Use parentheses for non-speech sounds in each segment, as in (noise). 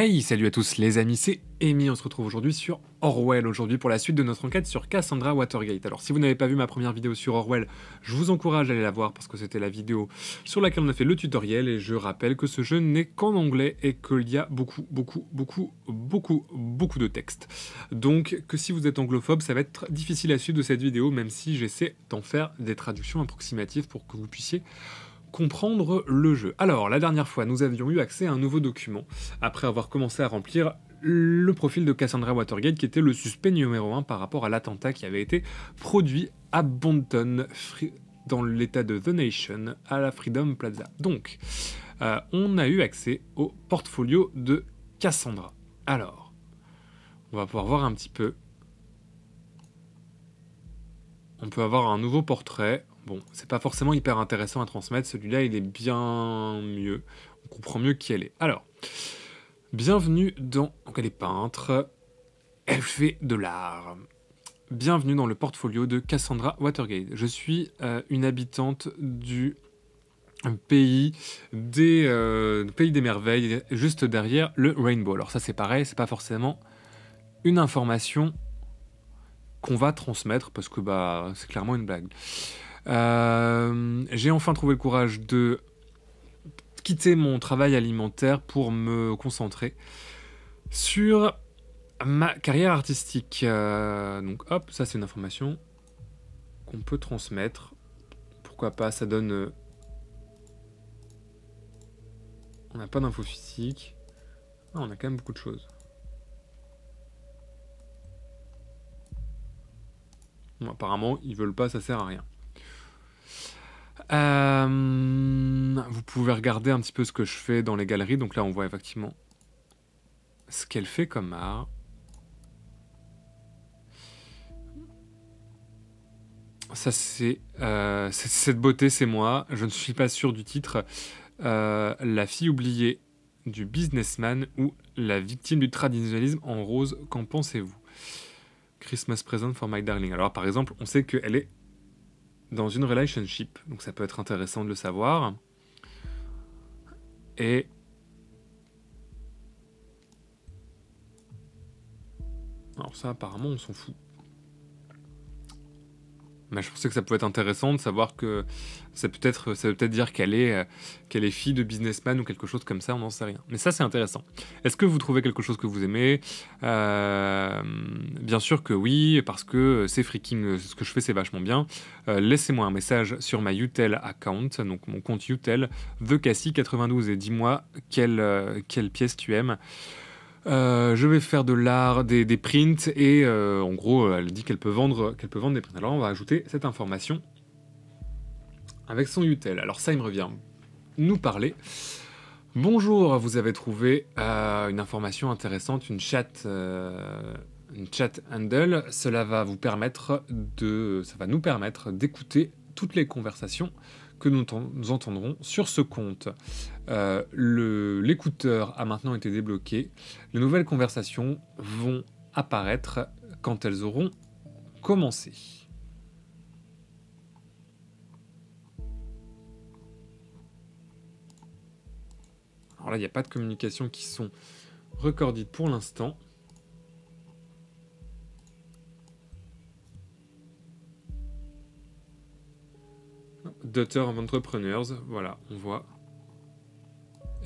Hey, salut à tous les amis, c'est Amy, on se retrouve aujourd'hui sur Orwell, aujourd'hui pour la suite de notre enquête sur Cassandra Watergate. Alors si vous n'avez pas vu ma première vidéo sur Orwell, je vous encourage à aller la voir parce que c'était la vidéo sur laquelle on a fait le tutoriel et je rappelle que ce jeu n'est qu'en anglais et qu'il y a beaucoup, beaucoup, beaucoup, beaucoup, beaucoup de textes. Donc que si vous êtes anglophobe, ça va être difficile à suivre de cette vidéo même si j'essaie d'en faire des traductions approximatives pour que vous puissiez comprendre le jeu. Alors, la dernière fois, nous avions eu accès à un nouveau document, après avoir commencé à remplir le profil de Cassandra Watergate, qui était le suspect numéro un par rapport à l'attentat qui avait été produit à Bonton, dans l'état de The Nation, à la Freedom Plaza. Donc, euh, on a eu accès au portfolio de Cassandra. Alors, on va pouvoir voir un petit peu. On peut avoir un nouveau portrait. Bon, c'est pas forcément hyper intéressant à transmettre, celui-là il est bien mieux, on comprend mieux qui elle est. Alors, bienvenue dans... Donc elle est peintre, elle fait de l'art. Bienvenue dans le portfolio de Cassandra Watergate. Je suis euh, une habitante du pays des, euh, pays des merveilles, juste derrière le Rainbow. Alors ça c'est pareil, c'est pas forcément une information qu'on va transmettre parce que bah c'est clairement une blague. Euh, j'ai enfin trouvé le courage de quitter mon travail alimentaire pour me concentrer sur ma carrière artistique. Euh, donc hop, ça c'est une information qu'on peut transmettre. Pourquoi pas, ça donne... Euh, on n'a pas d'infos physiques. Ah, on a quand même beaucoup de choses. apparemment, ils veulent pas, ça sert à rien. Euh, vous pouvez regarder un petit peu ce que je fais dans les galeries. Donc là, on voit effectivement ce qu'elle fait comme art. Ça, c'est euh, cette beauté, c'est moi. Je ne suis pas sûr du titre. Euh, la fille oubliée du businessman ou la victime du traditionalisme en rose. Qu'en pensez-vous Christmas present for my darling. Alors, par exemple, on sait qu'elle est dans une relationship. Donc ça peut être intéressant de le savoir. Et alors ça apparemment on s'en fout. Mais je pensais que ça pouvait être intéressant de savoir que ça peut être, ça peut-être dire qu'elle est, euh, qu'elle est fille de businessman ou quelque chose comme ça, on n'en sait rien. Mais ça, c'est intéressant. Est-ce que vous trouvez quelque chose que vous aimez euh, Bien sûr que oui, parce que c'est freaking, euh, ce que je fais, c'est vachement bien. Laissez-moi un message sur ma Utel account, donc mon compte Utel, TheCassie92, et dis-moi quelle pièce tu aimes. Euh, je vais faire de l'art, des, prints, et euh, en gros, euh, elle dit qu'elle peut, vendre, qu'elle peut vendre des prints. Alors on va ajouter cette information avec son utel. Alors ça, il me revient nous parler. Bonjour, vous avez trouvé une information intéressante, une chat, une chat handle. Cela va vous permettre de, ça va nous permettre d'écouter toutes les conversations que nous, entendrons sur ce compte. Euh, l'écouteur a maintenant été débloqué. Les nouvelles conversations vont apparaître quand elles auront commencé. Alors là, il n'y a pas de communication qui sont recordées pour l'instant. Daughter Entrepreneurs. Voilà, on voit.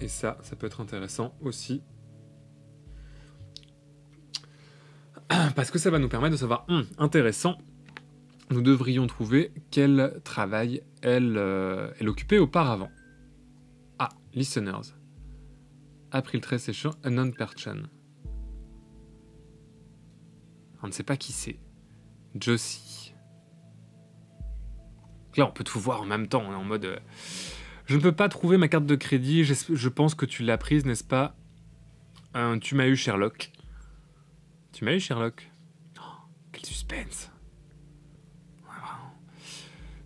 Et ça, ça peut être intéressant aussi. (clears throat) Parce que ça va nous permettre de savoir, hum, intéressant, nous devrions trouver quel travail elle, euh, elle occupait auparavant. Ah, listeners. April 13 Session, non On ne sait pas qui c'est. Josie là, on peut tout voir en même temps. en mode. Euh, je ne peux pas trouver ma carte de crédit. Je, pense que tu l'as prise, n'est-ce pas euh, Tu m'as eu, Sherlock. Tu m'as eu, Sherlock oh, Quel suspense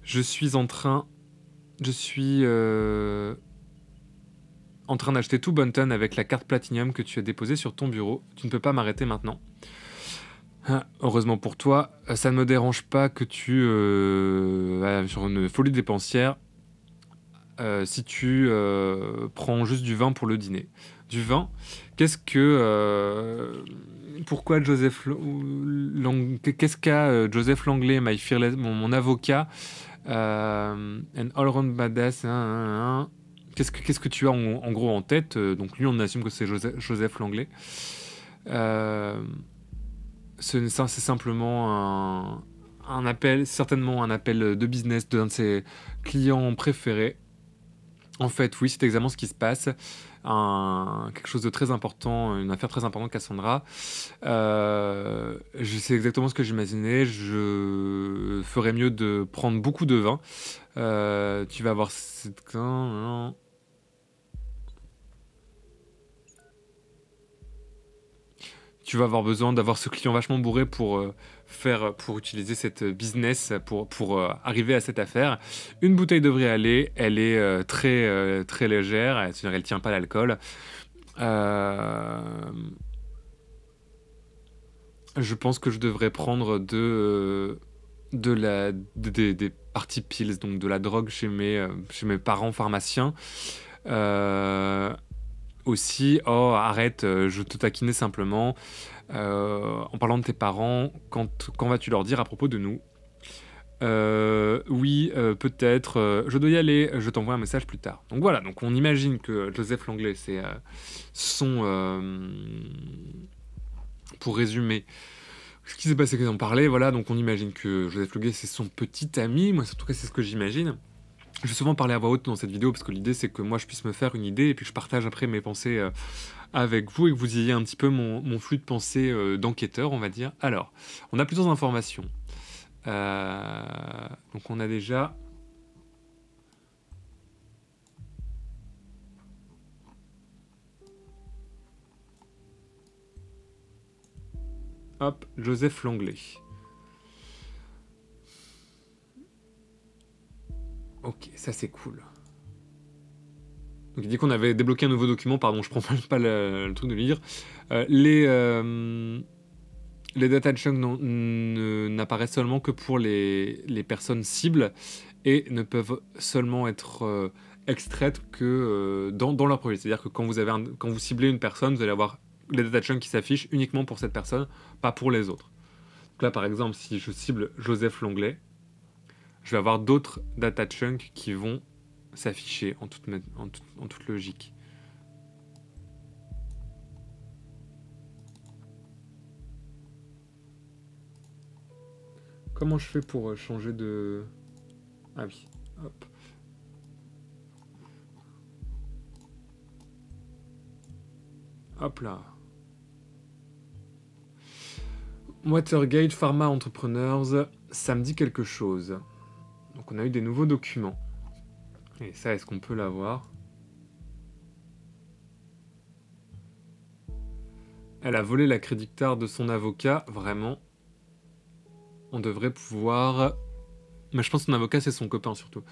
Je suis en train. Je suis. Euh, en train d'acheter tout Bunton avec la carte Platinum que tu as déposée sur ton bureau. Tu ne peux pas m'arrêter maintenant. Ah, heureusement pour toi, ça ne me dérange pas que tu euh, sur une folie dépensière euh, si tu euh, prends juste du vin pour le dîner. Du vin, qu'est-ce que pourquoi Joseph qu'est-ce qu'a Joseph Langlais, my mon, avocat, and all round badass, hein, hein, hein. qu'est-ce que que tu as en, gros en tête Donc lui, on assume que c'est Joseph, Joseph Langlais c'est simplement un, appel, certainement un appel de business de l'un de ses clients préférés. En fait, oui, c'est exactement ce qui se passe. Un, quelque chose de très important, une affaire très importante, Cassandra. Euh, je sais exactement ce que j'imaginais. Je ferais mieux de prendre beaucoup de vin. Euh, tu vas voir. cette. tu vas avoir besoin d'avoir ce client vachement bourré pour euh, faire, pour utiliser cette business, pour, pour euh, arriver à cette affaire. Une bouteille devrait aller, elle est euh, très, très légère, elle ne tient pas l'alcool. Je pense que je devrais prendre de, de la, des, des parties pills, donc de la drogue chez mes, chez mes parents pharmaciens aussi Oh, arrête, euh, je te taquinais simplement. Euh, en parlant de tes parents, quand, quand vas-tu leur dire à propos de nous euh, oui, peut-être. je dois y aller. Je t'envoie un message plus tard. Donc voilà. Donc on imagine que Joseph Langlais, c'est son, pour résumer, ce qui s'est passé qu'ils en parlaient. Voilà. Donc on imagine que Joseph Langlais, c'est son petit ami. Moi, en tout cas, c'est ce que j'imagine. Je vais souvent parler à voix haute dans cette vidéo parce que l'idée c'est que moi je puisse me faire une idée et puis je partage après mes pensées euh, avec vous et que vous ayez un petit peu mon, flux de pensée euh, d'enquêteur, on va dire. Alors, on a plusieurs informations. Euh, donc on a déjà... Hop, Joseph Langlais. Ok, ça c'est cool. il dit qu'on avait débloqué un nouveau document, pardon, je prends pas le, truc de lire. Euh, les, euh, les data chunks n'apparaissent seulement que pour les, personnes cibles et ne peuvent seulement être euh, extraites que dans, leur projet. C'est-à-dire que quand vous, avez quand vous ciblez une personne, vous allez avoir les data chunks qui s'affichent uniquement pour cette personne, pas pour les autres. Donc là par exemple, si je cible Joseph Longlet je vais avoir d'autres data chunks qui vont s'afficher en toute, logique. Comment je fais pour euh, changer de... Ah oui, hop. Hop là. Watergate Pharma Entrepreneurs, ça me dit quelque chose. Donc on a eu des nouveaux documents. Et ça, est-ce qu'on peut l'avoir Elle a volé la crédit de son avocat, vraiment. On devrait pouvoir... Mais je pense que son avocat, c'est son copain surtout.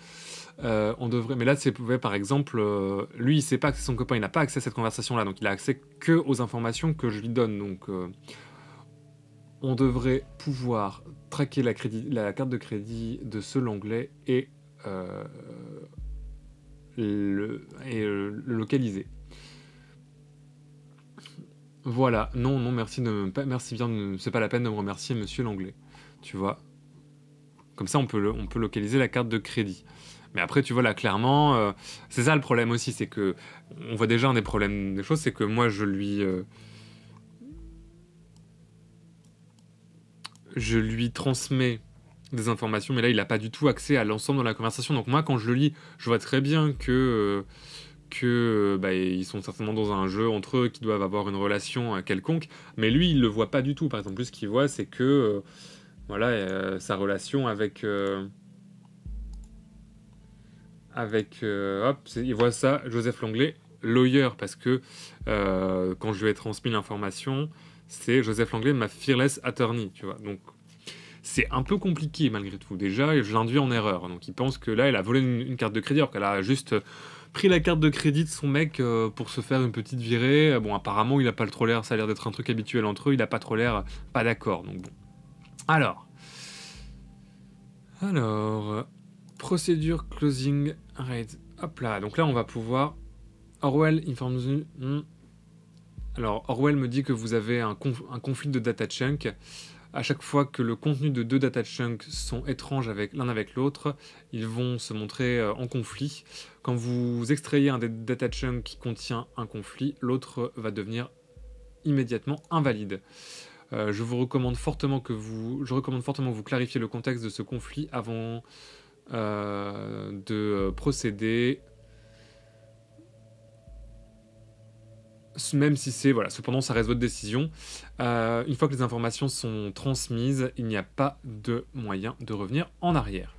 Euh, on devrait... Mais là, c'est par exemple, euh, lui, il sait pas que c'est son copain, il n'a pas accès à cette conversation-là, donc il a accès que aux informations que je lui donne. Donc, euh, on devrait pouvoir traquer la, carte de crédit de ce Langlais et, euh, le, et euh, localiser. Voilà, non, non, merci, de, merci bien, c'est pas la peine de me remercier, monsieur Langlais. Tu vois, comme ça, on peut, on peut localiser la carte de crédit. Mais après, tu vois là clairement, euh, c'est ça le problème aussi, c'est que on voit déjà un des problèmes des choses, c'est que moi je lui, je lui transmets des informations, mais là, il n'a pas du tout accès à l'ensemble de la conversation. Donc moi, quand je le lis, je vois très bien que... Euh, euh, bah, ils sont certainement dans un jeu entre eux, qui doivent avoir une relation euh, quelconque, mais lui il le voit pas du tout. Par exemple, plus ce qu'il voit c'est que voilà sa relation avec avec hop il voit ça Joseph Langlais lawyer parce que quand je lui ai transmis l'information c'est Joseph Langlais, ma fearless attorney, tu vois. Donc c'est un peu compliqué malgré tout. Déjà, je l'induis en erreur. Donc il pense que là, elle a volé une, carte de crédit alors qu'elle a juste euh, pris la carte de crédit de son mec euh, pour se faire une petite virée. Bon, apparemment, il n'a pas le trop l'air, ça a l'air d'être un truc habituel entre eux, il n'a pas trop l'air pas d'accord. Donc bon. Alors. Alors, procédure closing rate. Hop là, donc là on va pouvoir Orwell informe nous. Hmm. Alors, Orwell me dit que vous avez un, conflit de data chunk. À chaque fois que le contenu de deux data chunks sont étranges l'un avec l'autre, ils vont se montrer euh, en conflit. Quand vous extrayez un data chunk qui contient un conflit, l'autre va devenir immédiatement invalide. Euh, je vous recommande fortement que vous, je recommande fortement vous clarifiez le contexte de ce conflit avant euh, de procéder même si c'est voilà, cependant ça reste votre décision. Euh, une fois que les informations sont transmises, il n'y a pas de moyen de revenir en arrière.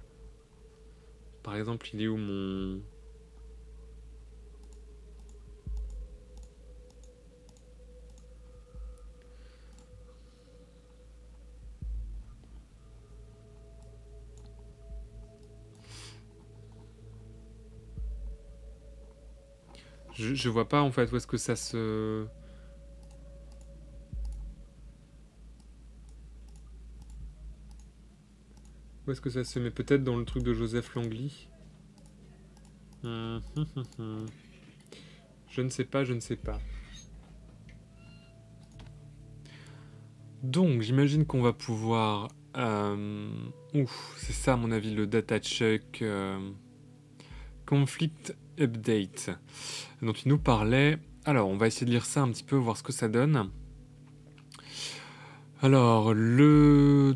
Par exemple, il est où mon Je, vois pas en fait où est-ce que ça se... Où est-ce que ça se met Peut-être dans le truc de Joseph Langley. Hum, hum, hum. je ne sais pas, je ne sais pas. Donc, j'imagine qu'on va pouvoir... Euh, c'est ça à mon avis le data check. Euh, conflict Update dont il nous parlait. Alors, on va essayer de lire ça un petit peu, voir ce que ça donne. Alors, le...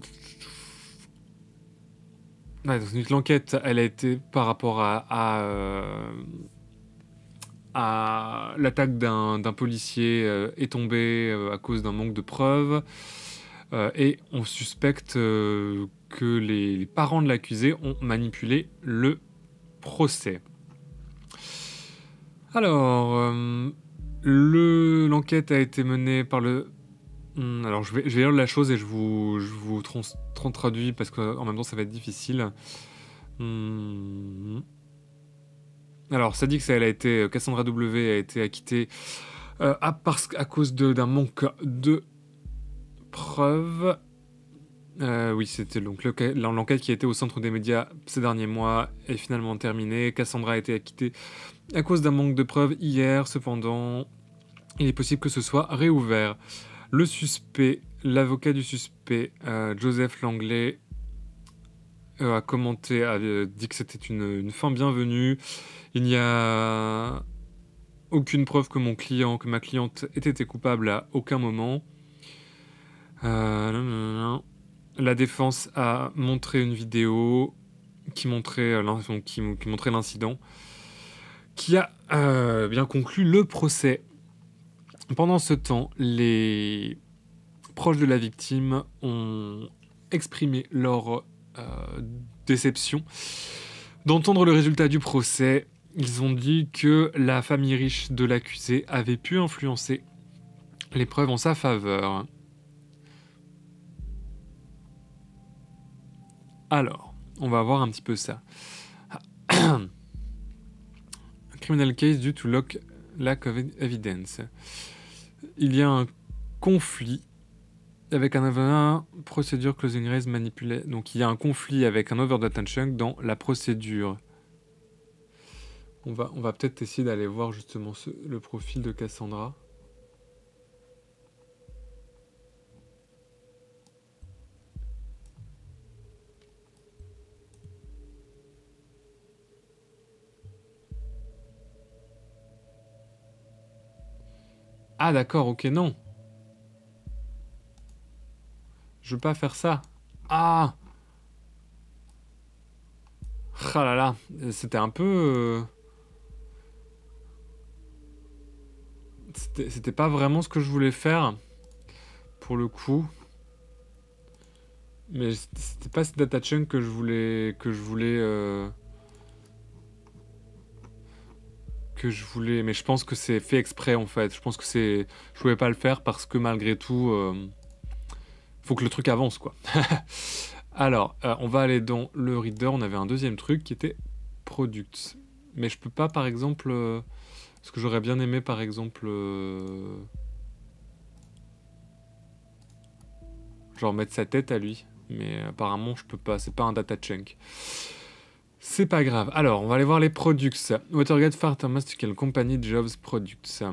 l'enquête, elle a été par rapport à, à, euh, l'attaque d'un, policier euh, est tombée euh, à cause d'un manque de preuves. et on suspecte que les parents de l'accusé ont manipulé le procès. Alors, euh, l'enquête a été menée par le. Hmm, alors, je vais, lire la chose et je vous, je vous traduis parce qu'en même temps, ça va être difficile. Hmm. Alors, ça dit que a été. Euh, Cassandra W a été acquittée euh, à, parce, cause d'un manque de preuves euh, oui, c'était donc l'enquête qui a été au centre des médias ces derniers mois est finalement terminée. Cassandra a été acquittée à cause d'un manque de preuves hier. Cependant, il est possible que ce soit réouvert. Le suspect, l'avocat du suspect, euh, Joseph Langlais, euh, a commenté, a dit que c'était une, fin bienvenue. Il n'y a aucune preuve que mon client, que ma cliente ait été coupable à aucun moment. non, non, non la défense a montré une vidéo qui montrait euh, l'incident, qui a euh, bien conclu le procès. Pendant ce temps, les proches de la victime ont exprimé leur euh, déception d'entendre le résultat du procès. Ils ont dit que la famille riche de l'accusé avait pu influencer les preuves en sa faveur. Alors, on va voir un petit peu ça. Criminal case due to lock, lack of evidence. Il y a un conflit avec un procédure closing manipulée. Donc il y a un conflit avec un over chunk dans la procédure. On va, on va peut-être essayer d'aller voir justement le profil de Cassandra. Ah d'accord, ok, non. Je veux pas faire ça. Ah Ah là là, c'était un peu... Euh, c'était pas vraiment ce que je voulais faire, pour le coup. Mais c'était pas cette data chunk que je voulais... Que je voulais euh, je voulais, mais je pense que c'est fait exprès en fait. Je pense que c'est, je voulais pas le faire parce que malgré tout, euh, faut que le truc avance quoi. (laughs) Alors, euh, on va aller dans le reader. On avait un deuxième truc qui était product, mais je peux pas par exemple, euh, ce que j'aurais bien aimé par exemple, genre mettre sa tête à lui, mais apparemment je peux pas. C'est pas un data chunk. C'est pas grave. Alors, on va aller voir les products. Watergate Pharmaceutical Company Jobs Products.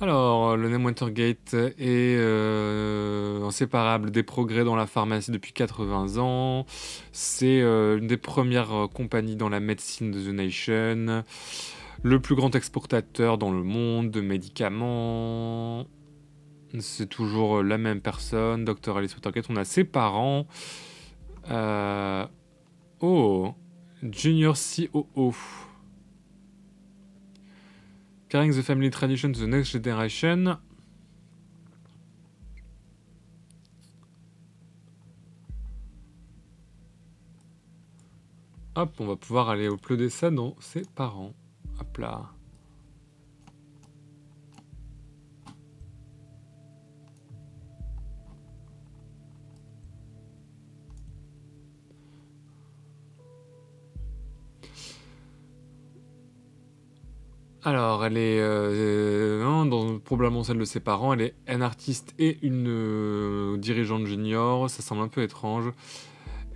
Alors, le name Watergate est euh, inséparable des progrès dans la pharmacie depuis 80 ans. C'est euh, une des premières euh, compagnies dans la médecine de The Nation. Le plus grand exportateur dans le monde de médicaments. C'est toujours euh, la même personne, Docteur Alice Watergate. On a ses parents. Euh, oh, Junior COO. Carrying the family tradition to the next generation. Hop, on va pouvoir aller uploader ça dans ses parents. Hop là. Alors, elle est euh, hein, probablement celle de ses parents. Elle est un artiste et une euh, dirigeante junior. Ça semble un peu étrange.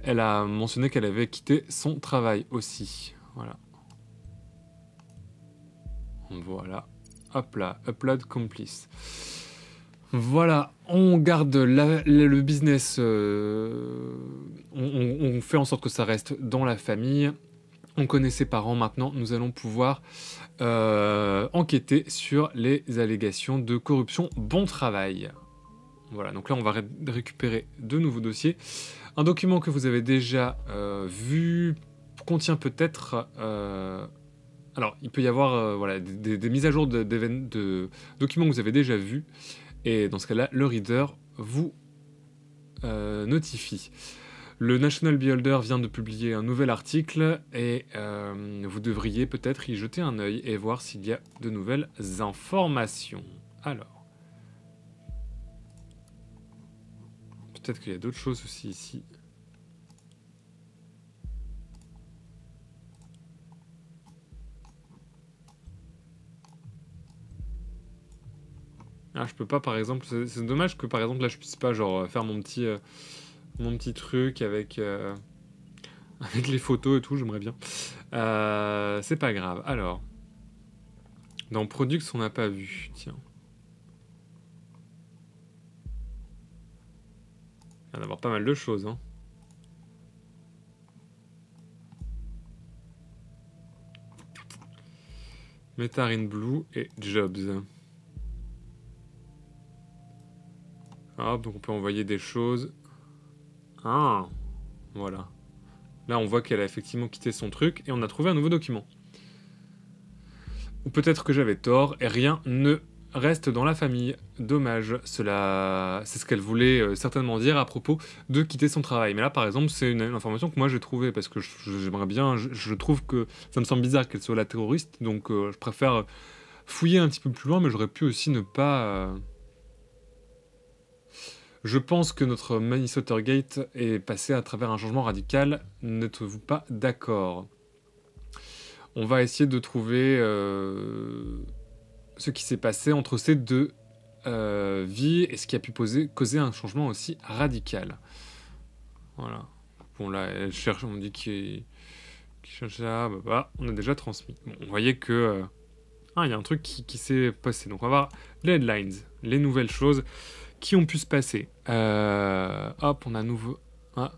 Elle a mentionné qu'elle avait quitté son travail aussi. Voilà. Voilà. Hop là, upload complice. Voilà, on garde le business, euh, on fait en sorte que ça reste dans la famille on connaît ses parents maintenant, nous allons pouvoir euh, enquêter sur les allégations de corruption. Bon travail. Voilà, donc là on va récupérer de nouveaux dossiers. Un document que vous avez déjà euh, vu contient peut-être... Euh, alors, il peut y avoir voilà, des, mises à jour de documents que vous avez déjà vus. Et dans ce cas-là, le reader vous notifie. Le National Beholder vient de publier un nouvel article et euh, vous devriez peut-être y jeter un œil et voir s'il y a de nouvelles informations. Alors. Peut-être qu'il y a d'autres choses aussi ici. Ah, je peux pas par exemple. C'est dommage que par exemple là je puisse pas genre faire mon petit. Euh, mon petit truc avec, euh, (laughs) avec les photos et tout, j'aimerais bien. Euh, c'est pas grave. Alors, dans Products, on n'a pas vu. Tiens. Il va y avoir pas mal de choses. Hein. Blue et Jobs. Hop, ah, donc on peut envoyer des choses. Ah, voilà. Là, on voit qu'elle a effectivement quitté son truc et on a trouvé un nouveau document. Ou peut-être que j'avais tort et rien ne reste dans la famille. Dommage, cela, c'est ce qu'elle voulait euh, certainement dire à propos de quitter son travail. Mais là, par exemple, c'est une, information que moi j'ai trouvée parce que j'aimerais bien, je, trouve que ça me semble bizarre qu'elle soit la terroriste, donc euh, je préfère fouiller un petit peu plus loin, mais j'aurais pu aussi ne pas, euh, je pense que notre Manisotter Gate est passé à travers un changement radical. N'êtes-vous pas d'accord On va essayer de trouver euh, ce qui s'est passé entre ces deux euh, vies et ce qui a pu poser, causer un changement aussi radical. Voilà. Bon, là, elle cherche, on dit qu'il cherche ça. Bah, bah, on a déjà transmis. on voyait que. Euh, ah, il y a un truc qui, qui s'est passé. Donc, on va voir les headlines, les nouvelles choses qui ont pu se passer. Euh, hop, on a nouveau. Ah.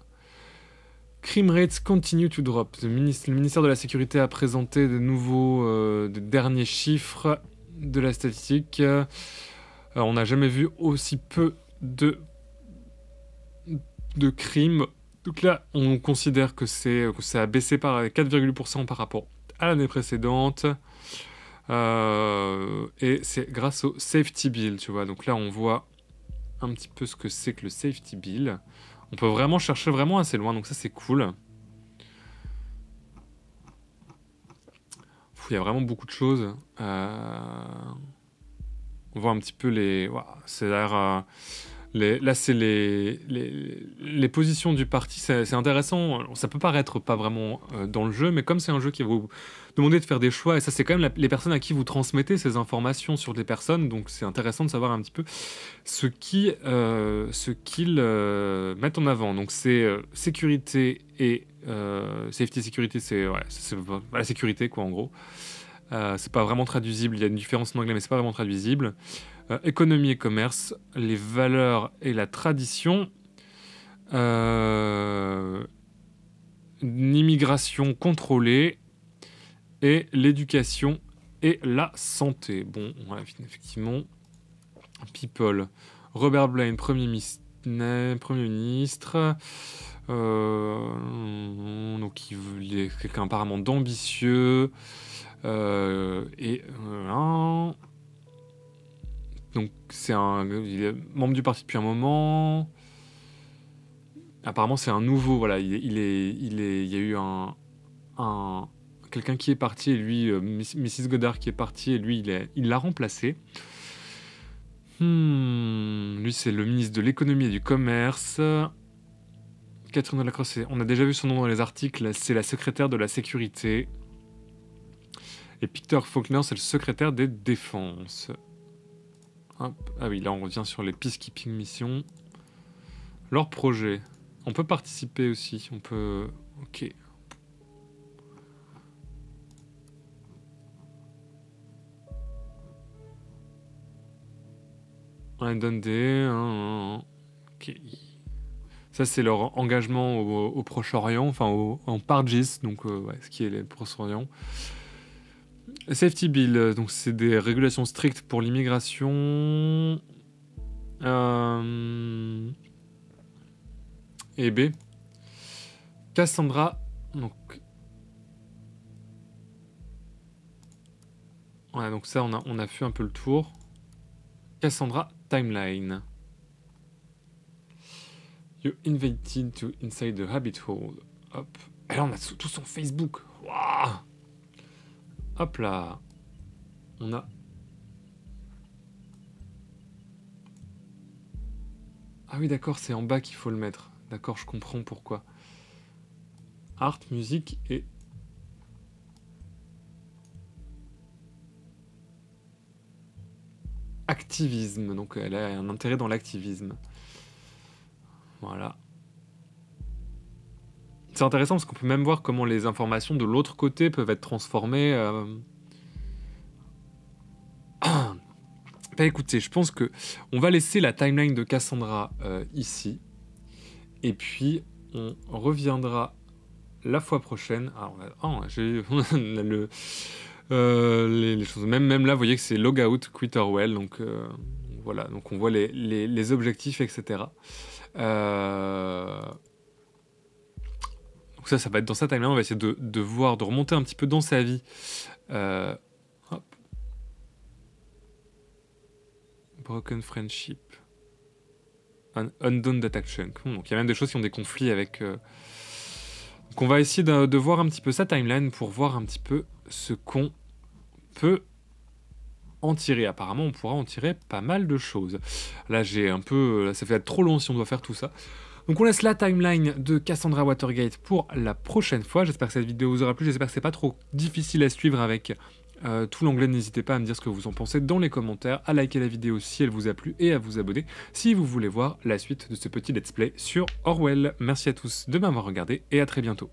Crime rates continue to drop. Le ministère de la Sécurité a présenté de nouveaux, euh, derniers chiffres de la statistique. on n'a jamais vu aussi peu de, de crimes. Donc là, on considère que, c'est, ça a baissé par 4,8% par rapport à l'année précédente. Euh, et c'est grâce au safety bill, tu vois. Donc là, on voit un petit peu ce que c'est que le safety bill. On peut vraiment chercher vraiment assez loin, donc ça c'est cool. Il y a vraiment beaucoup de choses. Euh, on voit un petit peu les... c'est l'air... Euh, là, c'est les, les, positions du parti. C'est intéressant. Ça peut paraître pas vraiment euh, dans le jeu, mais comme c'est un jeu qui vous demander de faire des choix, et ça, c'est quand même les personnes à qui vous transmettez ces informations sur des personnes, donc c'est intéressant de savoir un petit peu ce euh, qu'ils ce euh, mettent en avant. Donc, c'est sécurité et safety, sécurité, c'est la sécurité, quoi, en gros. Euh, c'est pas vraiment traduisible. Il y a une différence en anglais, mais c'est pas vraiment traduisible. Euh, économie et commerce, les valeurs et la tradition. Euh, contrôlée et l'éducation et la santé. Bon, effectivement People. Robert Blaine, Premier, ministre. Euh, donc est quelqu'un apparemment d'ambitieux. Euh, et euh, donc c'est un il est membre du parti depuis un moment. Apparemment c'est un nouveau voilà il est il est il, y a eu un, quelqu'un qui est parti et lui euh, Mrs Goddard qui est parti et lui il l'a remplacé. Hmm, lui, c'est le ministre de l'économie et du commerce. Catherine de Crosse, on a déjà vu son nom dans les articles, c'est la secrétaire de la sécurité. Et Peter Faulkner, c'est le secrétaire des défenses. Ah oui, là on revient sur les peacekeeping missions. Leur projet. On peut participer aussi, on peut... Ok. On donne des... Hein, hein, hein. Ok. Ça, c'est leur engagement au, Proche-Orient, enfin en Pargis, donc euh, ce qui est le Proche-Orient. Safety Bill, euh, donc c'est des régulations strictes pour l'immigration. Euh, et B. Cassandra, donc. Voilà, donc ça, on a, on a fait un peu le tour. Cassandra Timeline. You invited to inside the habit hole. Hop. Et là, on a tout son Facebook. Hop là. On a... Ah oui, d'accord, c'est en bas qu'il faut le mettre. D'accord, je comprends pourquoi. Art, musique et... Activisme. Donc elle a un intérêt dans l'activisme. Voilà. C'est intéressant parce qu'on peut même voir comment les informations de l'autre côté peuvent être transformées. Euh. (clears throat) Bah, écoutez, je pense que on va laisser la timeline de Cassandra euh, ici. Et puis on reviendra la fois prochaine. Ah, oh, j'ai, (laughs) le, euh, les, choses. Même, là, vous voyez que c'est logout, well, Donc voilà, donc on voit les, objectifs, etc. Euh, donc ça, ça va être dans sa timeline. On va essayer de, voir, de remonter un petit peu dans sa vie. Euh, Broken friendship. undone data chunk. Donc il y a même des choses qui ont des conflits avec... Euh, donc on va essayer de, voir un petit peu sa timeline pour voir un petit peu ce qu'on peut en tirer. Apparemment, on pourra en tirer pas mal de choses. Là, j'ai un peu... ça fait trop long si on doit faire tout ça. Donc on laisse la timeline de Cassandra Watergate pour la prochaine fois. J'espère que cette vidéo vous aura plu, j'espère que c'est pas trop difficile à suivre avec euh, tout l'anglais, n'hésitez pas à me dire ce que vous en pensez dans les commentaires, à liker la vidéo si elle vous a plu et à vous abonner si vous voulez voir la suite de ce petit let's play sur Orwell. Merci à tous de m'avoir regardé et à très bientôt.